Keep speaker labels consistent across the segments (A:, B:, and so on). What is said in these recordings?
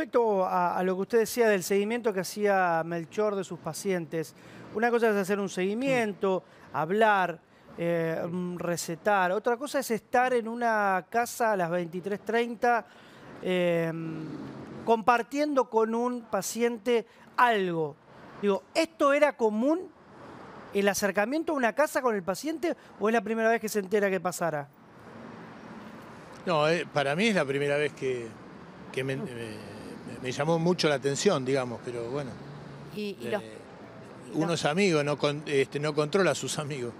A: respecto a, lo que usted decía del seguimiento que hacía Melchor de sus pacientes, una cosa es hacer un seguimiento, hablar, eh, mm, recetar, otra cosa es estar en una casa a las 23.30 eh, compartiendo con un paciente algo. Digo, ¿esto era común el acercamiento a una casa con el paciente o es la primera vez que se entera que pasara?
B: No, eh, para mí es la primera vez que, me, me llamó mucho la atención, digamos, pero bueno. ¿Y, eh, es amigo, unos no, este, no controla a sus amigos.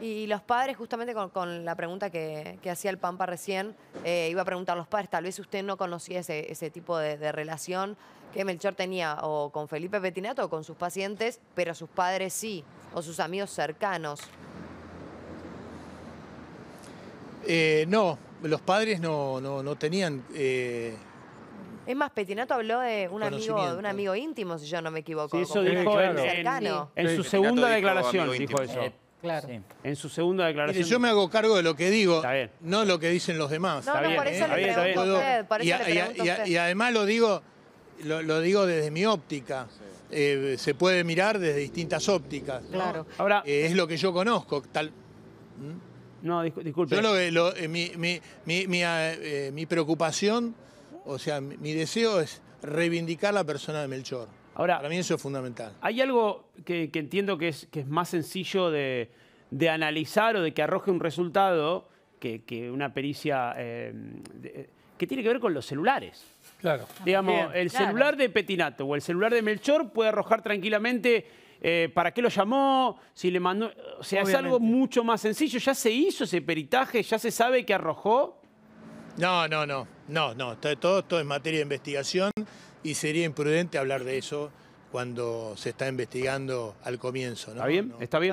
C: Y los padres, justamente con, la pregunta que, hacía el Pampa recién, eh, iba a preguntar a los padres, tal vez usted no conocía ese, tipo de, relación que Melchor tenía o con Felipe Petinato o con sus pacientes, pero sus padres sí, o sus amigos cercanos.
B: Eh, no, los padres no, no, no tenían...
C: Es más, Petinato habló de un amigo, de un amigo íntimo, si yo no me equivoco. Sí, eso dijo
B: En, su segunda declaración dijo eso. Claro. En su segunda declaración. yo me hago cargo de lo que digo, no lo que dicen los demás. a y, además lo digo, lo, digo desde mi óptica. Eh, se puede mirar desde distintas ópticas. Claro. Ahora, eh, es lo que yo conozco. No, disculpe. mi preocupación o sea, mi deseo es reivindicar la persona de Melchor. Ahora, Para mí eso es fundamental. Hay algo que, entiendo
D: que es, es más sencillo de, analizar o de que arroje un resultado que, una pericia eh, que tiene que ver con los celulares. Claro. Digamos, el celular de Petinato o el celular de Melchor puede arrojar tranquilamente eh, para qué lo llamó, si le mandó. O sea, es algo mucho más sencillo. Ya se hizo ese peritaje, ya se
B: sabe que arrojó. No, no, no. No, no, todo, todo es materia de investigación y sería imprudente hablar de eso cuando se está investigando al comienzo. ¿no? ¿Está bien? ¿Está bien?